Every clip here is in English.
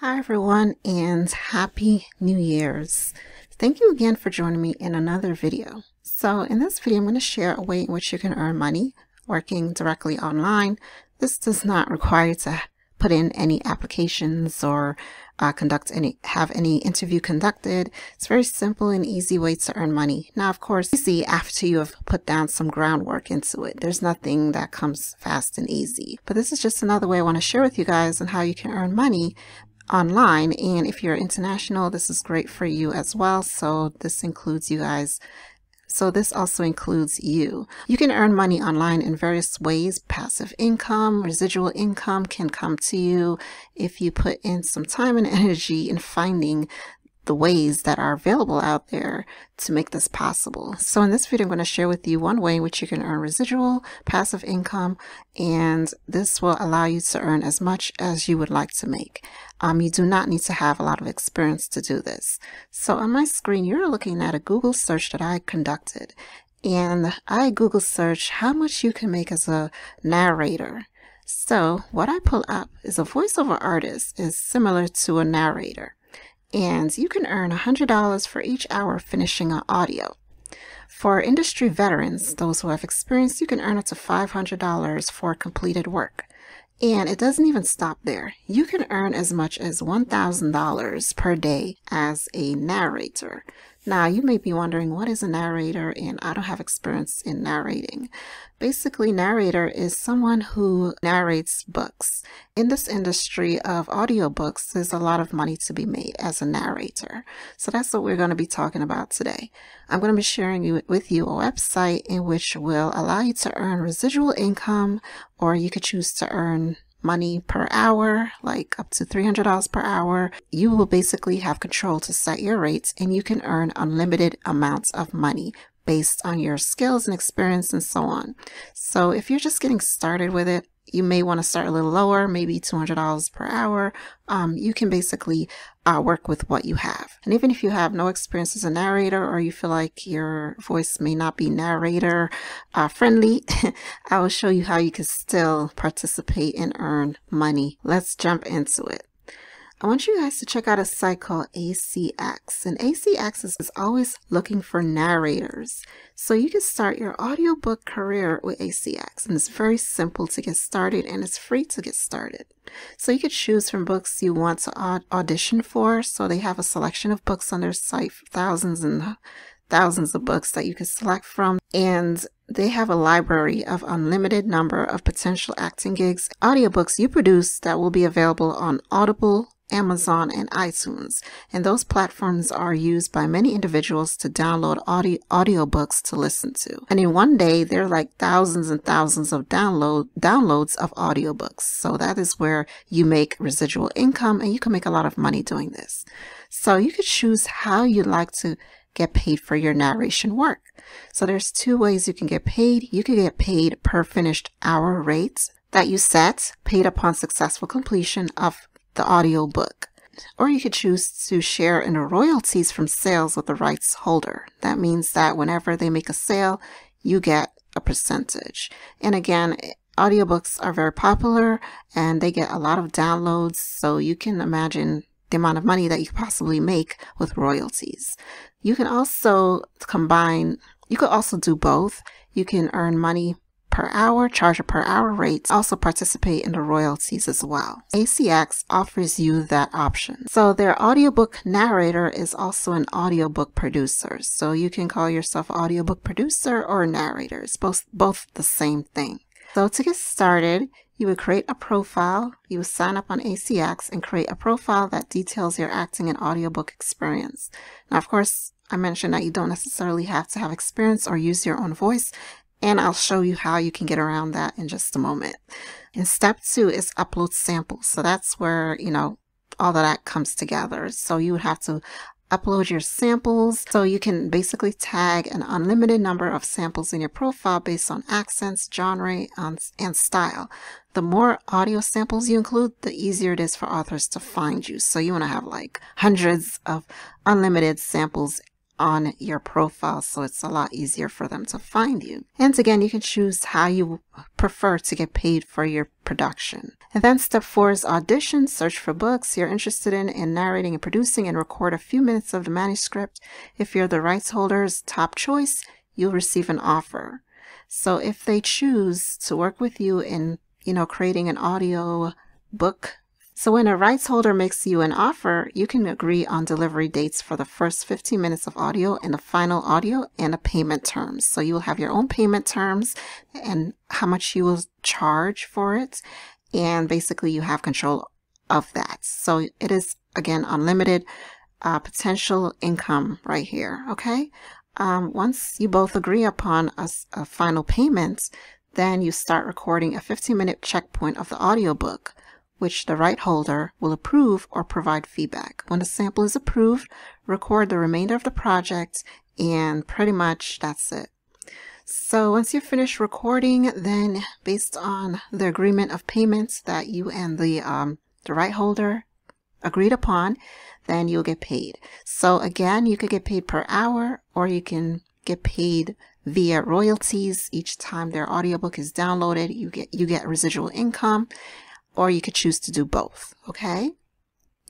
Hi, everyone, and Happy New Year's. Thank you again for joining me in another video. So in this video, I'm going to share a way in which you can earn money working directly online. This does not require you to put in any applications or uh, conduct any have any interview conducted. It's very simple and easy way to earn money. Now, of course, easy after you have put down some groundwork into it. There's nothing that comes fast and easy. But this is just another way I want to share with you guys on how you can earn money online and if you're international this is great for you as well so this includes you guys so this also includes you. You can earn money online in various ways. Passive income, residual income can come to you if you put in some time and energy in finding the ways that are available out there to make this possible. So in this video, I'm going to share with you one way in which you can earn residual passive income, and this will allow you to earn as much as you would like to make. Um, you do not need to have a lot of experience to do this. So on my screen, you're looking at a Google search that I conducted, and I Google search how much you can make as a narrator. So what I pull up is a voiceover artist is similar to a narrator and you can earn $100 for each hour finishing an audio. For industry veterans, those who have experience, you can earn up to $500 for completed work. And it doesn't even stop there. You can earn as much as $1,000 per day as a narrator. Now, you may be wondering what is a narrator, and I don't have experience in narrating. Basically, narrator is someone who narrates books. In this industry of audiobooks, there's a lot of money to be made as a narrator. So that's what we're going to be talking about today. I'm going to be sharing with you a website in which will allow you to earn residual income, or you could choose to earn money per hour, like up to $300 per hour, you will basically have control to set your rates and you can earn unlimited amounts of money based on your skills and experience and so on. So if you're just getting started with it, you may want to start a little lower, maybe $200 per hour. Um, you can basically uh, work with what you have. And even if you have no experience as a narrator or you feel like your voice may not be narrator uh, friendly, I will show you how you can still participate and earn money. Let's jump into it. I want you guys to check out a site called ACX. And ACX is, always looking for narrators. So you can start your audiobook career with ACX. And it's very simple to get started and it's free to get started. So you could choose from books you want to aud audition for. So they have a selection of books on their site, thousands and thousands of books that you can select from. And they have a library of unlimited number of potential acting gigs, audiobooks you produce that will be available on Audible, Amazon, and iTunes, and those platforms are used by many individuals to download audio audiobooks to listen to. And in one day, there are like thousands and thousands of download downloads of audiobooks. So that is where you make residual income and you can make a lot of money doing this. So you could choose how you would like to get paid for your narration work. So there's two ways you can get paid. You can get paid per finished hour rate that you set, paid upon successful completion of the audiobook. Or you could choose to share in the royalties from sales with the rights holder. That means that whenever they make a sale, you get a percentage. And again, audiobooks are very popular and they get a lot of downloads, so you can imagine the amount of money that you could possibly make with royalties. You can also combine, you could also do both. You can earn money per hour, charge per hour rates also participate in the royalties as well. ACX offers you that option. So their audiobook narrator is also an audiobook producer. So you can call yourself audiobook producer or narrator. It's both, both the same thing. So to get started, you would create a profile, you would sign up on ACX and create a profile that details your acting and audiobook experience. Now, of course, I mentioned that you don't necessarily have to have experience or use your own voice and I'll show you how you can get around that in just a moment. And step two is upload samples. So that's where, you know, all of that comes together. So you would have to upload your samples. So you can basically tag an unlimited number of samples in your profile based on accents, genre, and style. The more audio samples you include, the easier it is for authors to find you. So you want to have like hundreds of unlimited samples on your profile so it's a lot easier for them to find you. And again, you can choose how you prefer to get paid for your production. And then step four is audition, search for books you're interested in in narrating and producing and record a few minutes of the manuscript. If you're the rights holder's top choice, you'll receive an offer. So if they choose to work with you in, you know, creating an audio book so when a rights holder makes you an offer, you can agree on delivery dates for the first 15 minutes of audio and the final audio and the payment terms. So you will have your own payment terms and how much you will charge for it. And basically you have control of that. So it is again, unlimited uh, potential income right here. Okay. Um, once you both agree upon a, a final payment, then you start recording a 15 minute checkpoint of the audiobook which the right holder will approve or provide feedback. When a sample is approved, record the remainder of the project and pretty much that's it. So once you finish recording, then based on the agreement of payments that you and the, um, the right holder agreed upon, then you'll get paid. So again, you could get paid per hour or you can get paid via royalties each time their audiobook is downloaded you get you get residual income or you could choose to do both, okay?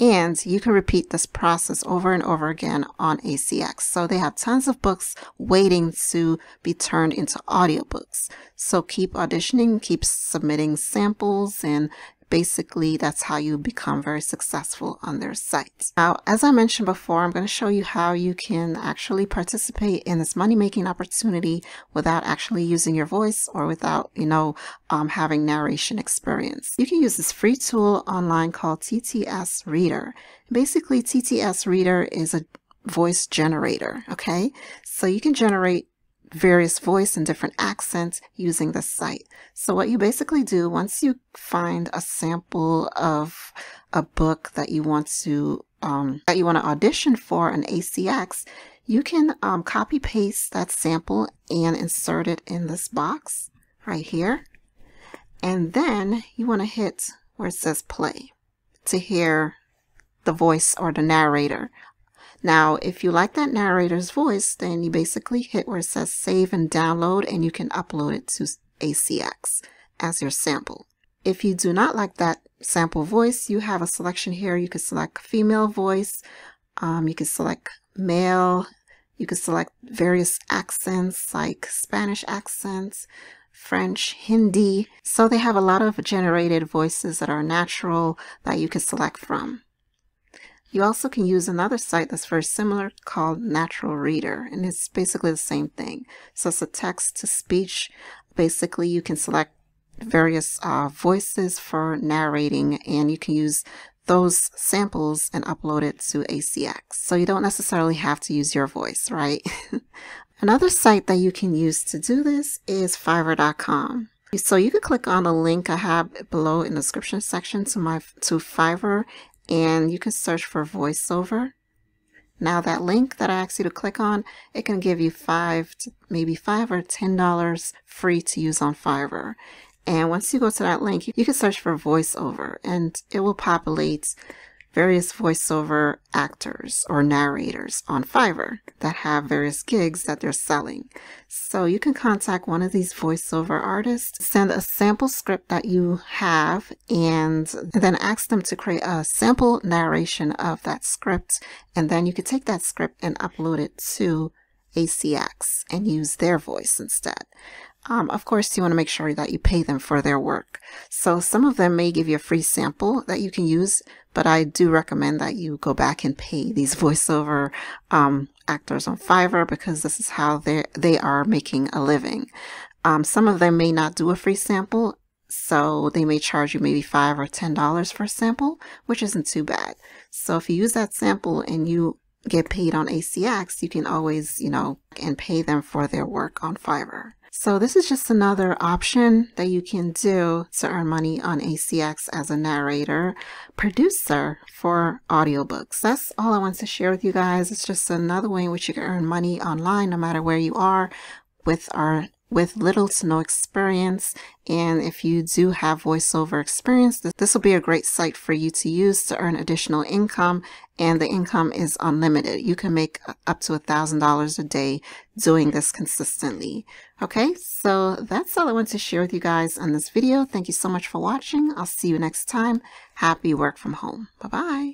And you can repeat this process over and over again on ACX. So they have tons of books waiting to be turned into audiobooks. So keep auditioning, keep submitting samples and basically that's how you become very successful on their site. Now, as I mentioned before, I'm going to show you how you can actually participate in this money-making opportunity without actually using your voice or without, you know, um, having narration experience. You can use this free tool online called TTS Reader. Basically, TTS Reader is a voice generator, okay? So you can generate various voice and different accents using the site. So what you basically do once you find a sample of a book that you want to um, that you want to audition for an ACX, you can um, copy paste that sample and insert it in this box right here. And then you want to hit where it says play to hear the voice or the narrator now, if you like that narrator's voice, then you basically hit where it says save and download and you can upload it to ACX as your sample. If you do not like that sample voice, you have a selection here. You can select female voice, um, you can select male, you can select various accents like Spanish accents, French, Hindi. So they have a lot of generated voices that are natural that you can select from. You also can use another site that's very similar called Natural Reader, and it's basically the same thing. So it's a text to speech. Basically, you can select various uh, voices for narrating, and you can use those samples and upload it to ACX. So you don't necessarily have to use your voice, right? Another site that you can use to do this is Fiverr.com. So you can click on the link I have below in the description section to my to Fiverr and you can search for voiceover. Now that link that I asked you to click on, it can give you five, maybe five or ten dollars free to use on Fiverr. And once you go to that link, you can search for voiceover and it will populate various voiceover actors or narrators on Fiverr that have various gigs that they're selling. So you can contact one of these voiceover artists, send a sample script that you have, and then ask them to create a sample narration of that script. And then you can take that script and upload it to ACX and use their voice instead. Um, of course, you want to make sure that you pay them for their work. So some of them may give you a free sample that you can use but I do recommend that you go back and pay these voiceover um, actors on Fiverr because this is how they they are making a living. Um, some of them may not do a free sample, so they may charge you maybe five or ten dollars for a sample, which isn't too bad. So if you use that sample and you get paid on ACX, you can always, you know, and pay them for their work on Fiverr. So this is just another option that you can do to earn money on ACX as a narrator producer for audiobooks. That's all I want to share with you guys. It's just another way in which you can earn money online no matter where you are with our with little to no experience. And if you do have voiceover experience, this will be a great site for you to use to earn additional income. And the income is unlimited. You can make up to a $1,000 a day doing this consistently. Okay, so that's all I want to share with you guys in this video. Thank you so much for watching. I'll see you next time. Happy work from home. Bye-bye.